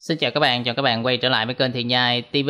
Xin chào các bạn, chào các bạn quay trở lại với kênh thiên Nhai TV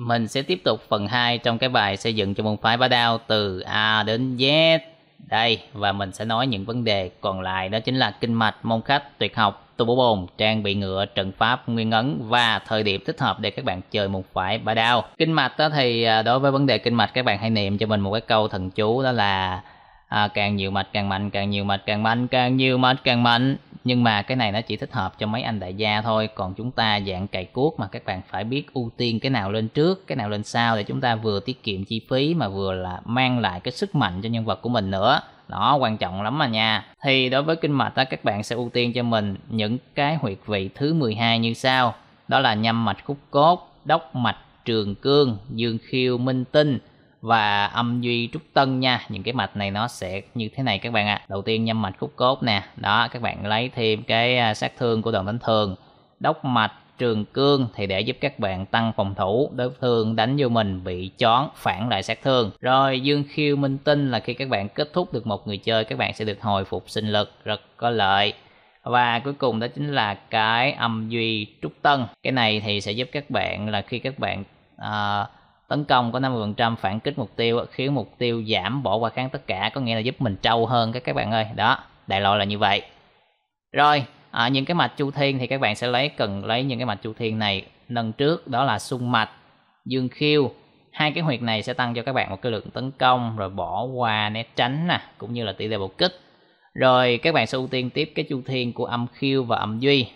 Mình sẽ tiếp tục phần 2 trong cái bài xây dựng cho môn phái bá đao từ A đến Z Đây, và mình sẽ nói những vấn đề còn lại đó chính là kinh mạch, môn khách, tuyệt học, tu bổ bồn, trang bị ngựa, trận pháp, nguyên ấn và thời điểm thích hợp để các bạn chơi môn phái bá đao Kinh mạch đó thì à, đối với vấn đề kinh mạch các bạn hãy niệm cho mình một cái câu thần chú đó là à, càng nhiều mạch càng mạnh càng nhiều mạch càng mạnh càng nhiều mạch càng mạnh nhưng mà cái này nó chỉ thích hợp cho mấy anh đại gia thôi còn chúng ta dạng cày cuốc mà các bạn phải biết ưu tiên cái nào lên trước cái nào lên sau để chúng ta vừa tiết kiệm chi phí mà vừa là mang lại cái sức mạnh cho nhân vật của mình nữa đó quan trọng lắm mà nha thì đối với kinh mạch á các bạn sẽ ưu tiên cho mình những cái huyệt vị thứ 12 như sau đó là nhâm mạch khúc cốt đốc mạch trường cương dương khiêu minh tinh và âm duy trúc tân nha những cái mạch này nó sẽ như thế này các bạn ạ à. đầu tiên nhâm mạch khúc cốt nè đó các bạn lấy thêm cái à, sát thương của đòn đánh thường đốc mạch trường cương thì để giúp các bạn tăng phòng thủ đối thương đánh vô mình bị chón phản lại sát thương rồi dương khiêu minh tinh là khi các bạn kết thúc được một người chơi các bạn sẽ được hồi phục sinh lực rất có lợi và cuối cùng đó chính là cái âm duy trúc tân cái này thì sẽ giúp các bạn là khi các bạn uh, tấn công có 50% phản kích mục tiêu khiến mục tiêu giảm bỏ qua kháng tất cả có nghĩa là giúp mình trâu hơn các các bạn ơi đó đại loại là như vậy rồi à, những cái mạch chu thiên thì các bạn sẽ lấy cần lấy những cái mạch chu thiên này nâng trước đó là sung mạch dương khiêu hai cái huyệt này sẽ tăng cho các bạn một cái lượng tấn công rồi bỏ qua né tránh nè cũng như là tỷ lệ bột kích rồi các bạn sẽ ưu tiên tiếp cái chu thiên của âm khiêu và âm duy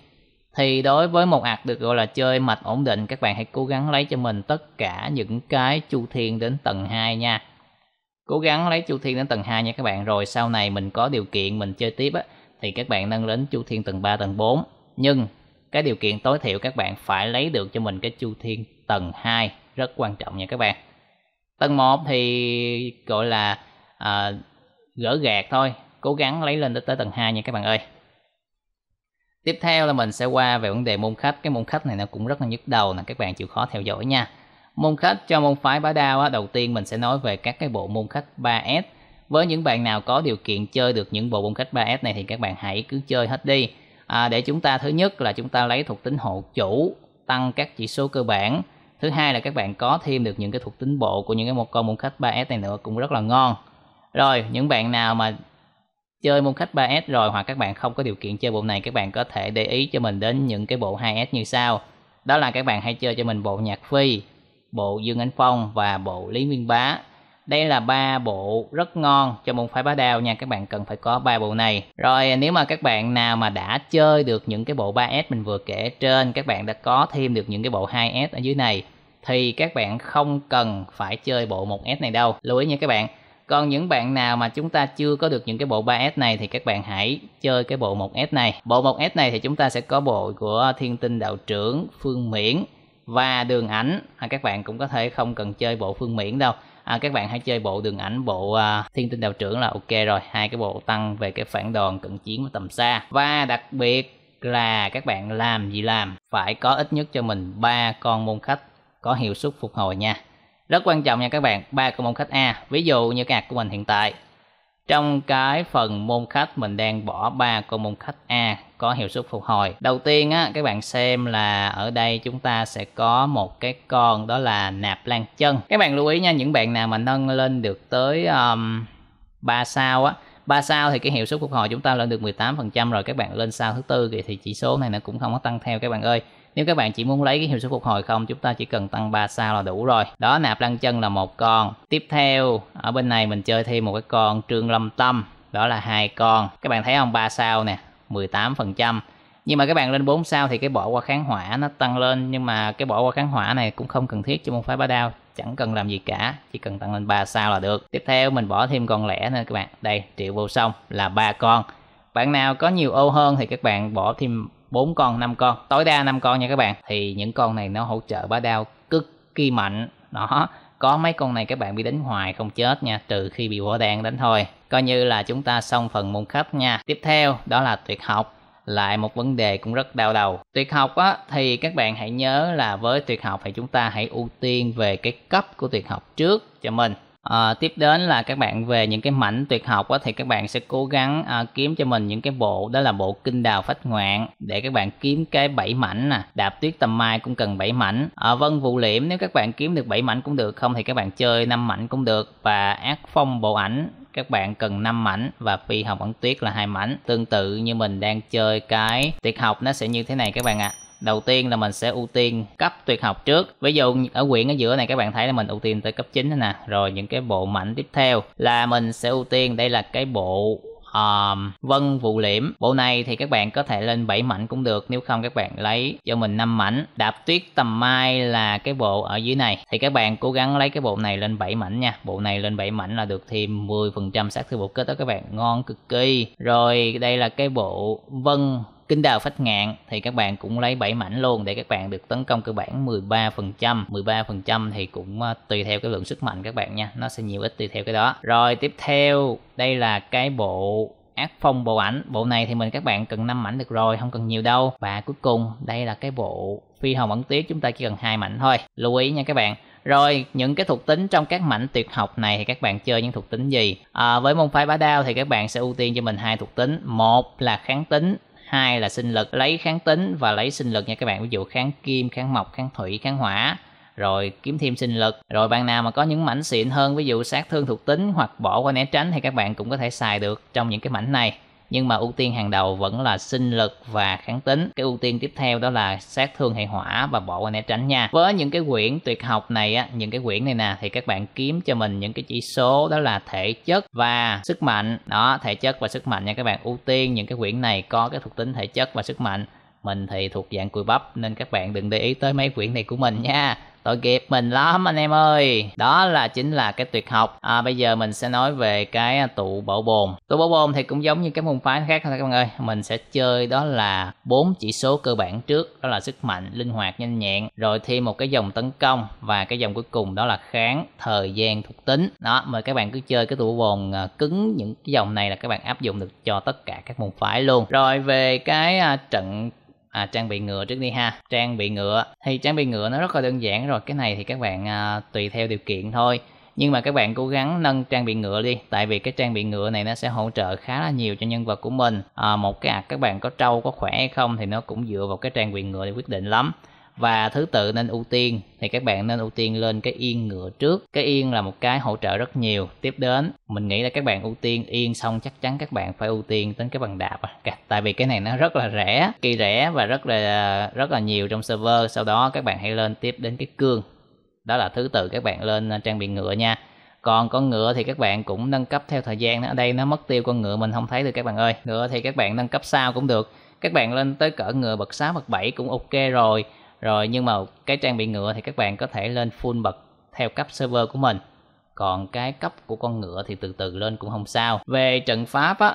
thì đối với một ạc được gọi là chơi mạch ổn định các bạn hãy cố gắng lấy cho mình tất cả những cái chu thiên đến tầng 2 nha cố gắng lấy chu thiên đến tầng 2 nha các bạn rồi sau này mình có điều kiện mình chơi tiếp á thì các bạn nâng đến chu thiên tầng 3 tầng 4 nhưng cái điều kiện tối thiểu các bạn phải lấy được cho mình cái chu thiên tầng 2 rất quan trọng nha các bạn tầng 1 thì gọi là à, gỡ gạt thôi cố gắng lấy lên tới tầng 2 nha các bạn ơi Tiếp theo là mình sẽ qua về vấn đề môn khách. Cái môn khách này nó cũng rất là nhức đầu là các bạn chịu khó theo dõi nha. Môn khách cho môn phái bá đao á, đầu tiên mình sẽ nói về các cái bộ môn khách 3S. Với những bạn nào có điều kiện chơi được những bộ môn khách 3S này thì các bạn hãy cứ chơi hết đi. À, để chúng ta thứ nhất là chúng ta lấy thuộc tính hộ chủ, tăng các chỉ số cơ bản. Thứ hai là các bạn có thêm được những cái thuộc tính bộ của những cái một con môn khách 3S này nữa cũng rất là ngon. Rồi, những bạn nào mà chơi môn khách 3S rồi hoặc các bạn không có điều kiện chơi bộ này các bạn có thể để ý cho mình đến những cái bộ 2S như sau đó là các bạn hãy chơi cho mình bộ Nhạc Phi bộ Dương Ánh Phong và bộ Lý Nguyên Bá đây là ba bộ rất ngon cho môn phái bá đao nha các bạn cần phải có ba bộ này rồi nếu mà các bạn nào mà đã chơi được những cái bộ 3S mình vừa kể trên các bạn đã có thêm được những cái bộ 2S ở dưới này thì các bạn không cần phải chơi bộ 1S này đâu lưu ý nha các bạn còn những bạn nào mà chúng ta chưa có được những cái bộ 3S này thì các bạn hãy chơi cái bộ 1S này. Bộ 1S này thì chúng ta sẽ có bộ của Thiên Tinh Đạo Trưởng, Phương Miễn và Đường Ảnh. À, các bạn cũng có thể không cần chơi bộ Phương Miễn đâu. À, các bạn hãy chơi bộ Đường Ảnh, bộ uh, Thiên Tinh Đạo Trưởng là ok rồi. Hai cái bộ tăng về cái phản đòn, cận chiến và tầm xa. Và đặc biệt là các bạn làm gì làm phải có ít nhất cho mình ba con môn khách có hiệu suất phục hồi nha. Rất quan trọng nha các bạn, ba của môn khách A, ví dụ như cái của mình hiện tại. Trong cái phần môn khách mình đang bỏ ba con môn khách A có hiệu suất phục hồi. Đầu tiên á các bạn xem là ở đây chúng ta sẽ có một cái con đó là nạp lan chân. Các bạn lưu ý nha, những bạn nào mà nâng lên được tới um, 3 sao á, 3 sao thì cái hiệu suất phục hồi chúng ta lên được 18% rồi các bạn lên sao thứ tư thì thì chỉ số này nó cũng không có tăng theo các bạn ơi nếu các bạn chỉ muốn lấy cái hiệu suất phục hồi không chúng ta chỉ cần tăng 3 sao là đủ rồi đó nạp lăng chân là một con tiếp theo ở bên này mình chơi thêm một cái con trương lâm tâm đó là hai con các bạn thấy không 3 sao nè 18 phần trăm nhưng mà các bạn lên 4 sao thì cái bỏ qua kháng hỏa nó tăng lên nhưng mà cái bỏ qua kháng hỏa này cũng không cần thiết cho môn phái bá đao chẳng cần làm gì cả chỉ cần tăng lên 3 sao là được tiếp theo mình bỏ thêm con lẻ nữa các bạn đây triệu vô sông là ba con bạn nào có nhiều ô hơn thì các bạn bỏ thêm 4 con 5 con tối đa 5 con nha các bạn thì những con này nó hỗ trợ bá đao cực kỳ mạnh đó có mấy con này các bạn bị đánh hoài không chết nha trừ khi bị hỏa đen đánh thôi coi như là chúng ta xong phần môn khách nha tiếp theo đó là tuyệt học lại một vấn đề cũng rất đau đầu tuyệt học á thì các bạn hãy nhớ là với tuyệt học thì chúng ta hãy ưu tiên về cái cấp của tuyệt học trước cho mình À, tiếp đến là các bạn về những cái mảnh tuyệt học á, thì các bạn sẽ cố gắng à, kiếm cho mình những cái bộ đó là bộ kinh đào phách ngoạn để các bạn kiếm cái bảy mảnh nè đạp tuyết tầm mai cũng cần bảy mảnh à, vân vụ liễm nếu các bạn kiếm được bảy mảnh cũng được không thì các bạn chơi năm mảnh cũng được và ác phong bộ ảnh các bạn cần 5 mảnh và phi hồng ẩn tuyết là hai mảnh tương tự như mình đang chơi cái tuyệt học nó sẽ như thế này các bạn ạ à đầu tiên là mình sẽ ưu tiên cấp tuyệt học trước ví dụ ở quyển ở giữa này các bạn thấy là mình ưu tiên tới cấp 9 nè rồi những cái bộ mảnh tiếp theo là mình sẽ ưu tiên đây là cái bộ um, vân vụ liễm bộ này thì các bạn có thể lên 7 mảnh cũng được nếu không các bạn lấy cho mình 5 mảnh đạp tuyết tầm mai là cái bộ ở dưới này thì các bạn cố gắng lấy cái bộ này lên 7 mảnh nha bộ này lên 7 mảnh là được thêm 10 phần trăm sát thương bộ kết đó các bạn ngon cực kỳ rồi đây là cái bộ vân Kinh đào phách ngạn thì các bạn cũng lấy 7 mảnh luôn để các bạn được tấn công cơ bản 13%. 13% thì cũng ờ, tùy theo cái lượng sức mạnh các bạn nha. Nó sẽ nhiều ít tùy theo cái đó. Rồi tiếp theo đây là cái bộ ác phong bộ ảnh bộ này thì mình các bạn cần 5 mảnh được rồi không cần nhiều đâu và cuối cùng đây là cái bộ phi hồng ẩn tiết chúng ta chỉ cần hai mảnh thôi lưu ý nha các bạn rồi những cái thuộc tính trong các mảnh tuyệt học này thì các bạn chơi những thuộc tính gì à, với môn phái bá đao thì các bạn sẽ ưu tiên cho mình hai thuộc tính một là kháng tính hai là sinh lực lấy kháng tính và lấy sinh lực nha các bạn ví dụ kháng kim kháng mộc kháng thủy kháng hỏa rồi kiếm thêm sinh lực rồi bạn nào mà có những mảnh xịn hơn ví dụ sát thương thuộc tính hoặc bỏ qua né tránh thì các bạn cũng có thể xài được trong những cái mảnh này nhưng mà ưu tiên hàng đầu vẫn là sinh lực và kháng tính cái ưu tiên tiếp theo đó là sát thương hệ hỏa và bộ qua né tránh nha với những cái quyển tuyệt học này á những cái quyển này nè thì các bạn kiếm cho mình những cái chỉ số đó là thể chất và sức mạnh đó thể chất và sức mạnh nha các bạn ưu tiên những cái quyển này có cái thuộc tính thể chất và sức mạnh mình thì thuộc dạng cùi bắp nên các bạn đừng để ý tới mấy quyển này của mình nha tội nghiệp mình lắm anh em ơi đó là chính là cái tuyệt học à, bây giờ mình sẽ nói về cái à, tụ bảo bồn tụ bảo bồn thì cũng giống như các môn phái khác thôi các bạn ơi mình sẽ chơi đó là bốn chỉ số cơ bản trước đó là sức mạnh linh hoạt nhanh nhẹn rồi thêm một cái dòng tấn công và cái dòng cuối cùng đó là kháng thời gian thuộc tính đó mời các bạn cứ chơi cái tụ bảo bồn à, cứng những cái dòng này là các bạn áp dụng được cho tất cả các môn phái luôn rồi về cái à, trận à, trang bị ngựa trước đi ha trang bị ngựa thì trang bị ngựa nó rất là đơn giản rồi cái này thì các bạn à, tùy theo điều kiện thôi nhưng mà các bạn cố gắng nâng trang bị ngựa đi tại vì cái trang bị ngựa này nó sẽ hỗ trợ khá là nhiều cho nhân vật của mình à, một cái ạc các bạn có trâu có khỏe hay không thì nó cũng dựa vào cái trang bị ngựa để quyết định lắm và thứ tự nên ưu tiên thì các bạn nên ưu tiên lên cái yên ngựa trước cái yên là một cái hỗ trợ rất nhiều tiếp đến mình nghĩ là các bạn ưu tiên yên xong chắc chắn các bạn phải ưu tiên đến cái bằng đạp à. tại vì cái này nó rất là rẻ kỳ rẻ và rất là rất là nhiều trong server sau đó các bạn hãy lên tiếp đến cái cương đó là thứ tự các bạn lên à, trang bị ngựa nha còn con ngựa thì các bạn cũng nâng cấp theo thời gian ở đây nó mất tiêu con ngựa mình không thấy được các bạn ơi ngựa thì các bạn nâng cấp sao cũng được các bạn lên tới cỡ ngựa bậc 6 bậc 7 cũng ok rồi rồi nhưng mà cái trang bị ngựa thì các bạn có thể lên full bậc theo cấp server của mình còn cái cấp của con ngựa thì từ từ lên cũng không sao về trận pháp á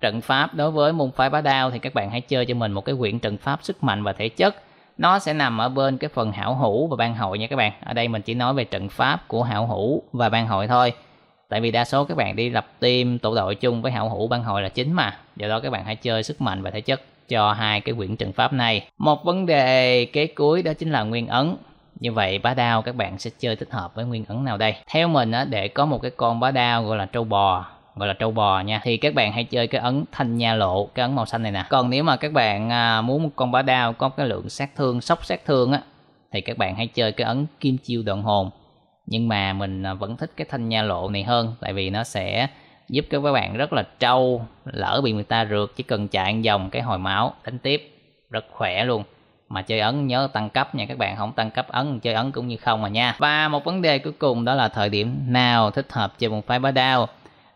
trận pháp đối với môn phái bá đao thì các bạn hãy chơi cho mình một cái quyển trận pháp sức mạnh và thể chất nó sẽ nằm ở bên cái phần hảo hữu và ban hội nha các bạn ở đây mình chỉ nói về trận pháp của hảo hữu và ban hội thôi tại vì đa số các bạn đi lập team tổ đội chung với hảo hữu ban hội là chính mà do đó các bạn hãy chơi sức mạnh và thể chất cho hai cái quyển trận pháp này. Một vấn đề kế cuối đó chính là nguyên ấn. Như vậy bá đao các bạn sẽ chơi thích hợp với nguyên ấn nào đây? Theo mình á, để có một cái con bá đao gọi là trâu bò gọi là trâu bò nha thì các bạn hãy chơi cái ấn thanh nha lộ cái ấn màu xanh này nè còn nếu mà các bạn à, muốn một con bá đao có cái lượng sát thương sốc sát thương á thì các bạn hãy chơi cái ấn kim chiêu đoạn hồn nhưng mà mình à, vẫn thích cái thanh nha lộ này hơn tại vì nó sẽ giúp cho các bạn rất là trâu lỡ bị người ta rượt chỉ cần chạy vòng cái hồi máu đánh tiếp rất khỏe luôn mà chơi ấn nhớ tăng cấp nha các bạn không tăng cấp ấn chơi ấn cũng như không mà nha và một vấn đề cuối cùng đó là thời điểm nào thích hợp chơi một phái bá đao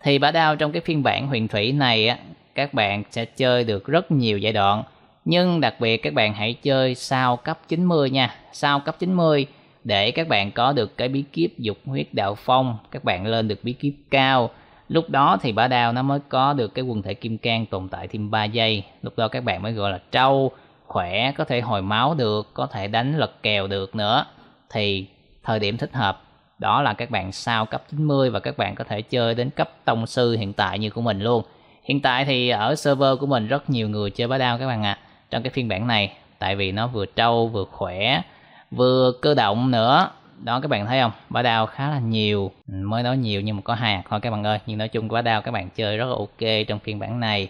thì bá đao trong cái phiên bản huyền thủy này á các bạn sẽ chơi được rất nhiều giai đoạn nhưng đặc biệt các bạn hãy chơi sau cấp 90 nha sau cấp 90 để các bạn có được cái bí kíp dục huyết đạo phong các bạn lên được bí kíp cao lúc đó thì bả đao nó mới có được cái quần thể kim cang tồn tại thêm 3 giây lúc đó các bạn mới gọi là trâu khỏe có thể hồi máu được có thể đánh lật kèo được nữa thì thời điểm thích hợp đó là các bạn sau cấp 90 và các bạn có thể chơi đến cấp tông sư hiện tại như của mình luôn hiện tại thì ở server của mình rất nhiều người chơi bá đao các bạn ạ à, trong cái phiên bản này tại vì nó vừa trâu vừa khỏe vừa cơ động nữa đó các bạn thấy không bá đao khá là nhiều ừ, mới nói nhiều nhưng mà có hai à. thôi các bạn ơi nhưng nói chung bá đao các bạn chơi rất là ok trong phiên bản này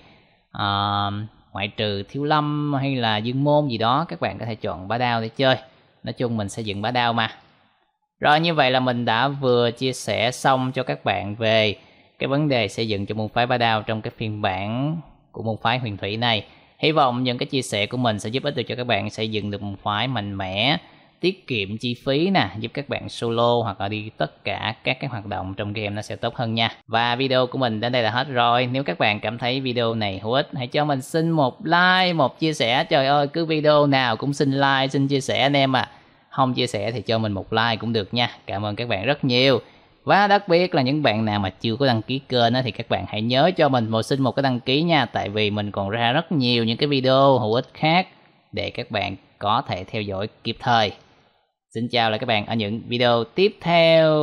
à, ngoại trừ thiếu lâm hay là dương môn gì đó các bạn có thể chọn bá đao để chơi nói chung mình sẽ dựng bá đao mà rồi như vậy là mình đã vừa chia sẻ xong cho các bạn về cái vấn đề xây dựng cho môn phái bá đao trong cái phiên bản của môn phái huyền thủy này hy vọng những cái chia sẻ của mình sẽ giúp ích được cho các bạn xây dựng được môn phái mạnh mẽ tiết kiệm chi phí nè giúp các bạn solo hoặc là đi tất cả các cái hoạt động trong game nó sẽ tốt hơn nha và video của mình đến đây là hết rồi nếu các bạn cảm thấy video này hữu ích hãy cho mình xin một like một chia sẻ trời ơi cứ video nào cũng xin like xin chia sẻ anh em à không chia sẻ thì cho mình một like cũng được nha cảm ơn các bạn rất nhiều và đặc biệt là những bạn nào mà chưa có đăng ký kênh thì các bạn hãy nhớ cho mình một xin một cái đăng ký nha tại vì mình còn ra rất nhiều những cái video hữu ích khác để các bạn có thể theo dõi kịp thời Xin chào lại các bạn ở những video tiếp theo.